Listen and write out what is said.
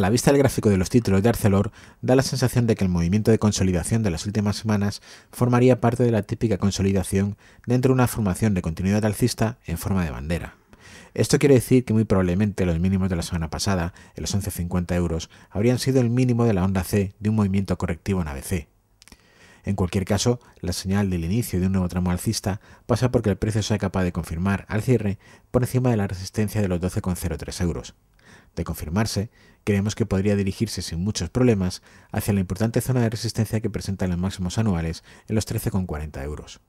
la vista del gráfico de los títulos de Arcelor, da la sensación de que el movimiento de consolidación de las últimas semanas formaría parte de la típica consolidación dentro de una formación de continuidad alcista en forma de bandera. Esto quiere decir que muy probablemente los mínimos de la semana pasada, en los 11.50 euros, habrían sido el mínimo de la onda C de un movimiento correctivo en ABC. En cualquier caso, la señal del inicio de un nuevo tramo alcista pasa porque el precio sea capaz de confirmar al cierre por encima de la resistencia de los 12,03 euros. De confirmarse, creemos que podría dirigirse sin muchos problemas hacia la importante zona de resistencia que presentan los máximos anuales en los 13,40 euros.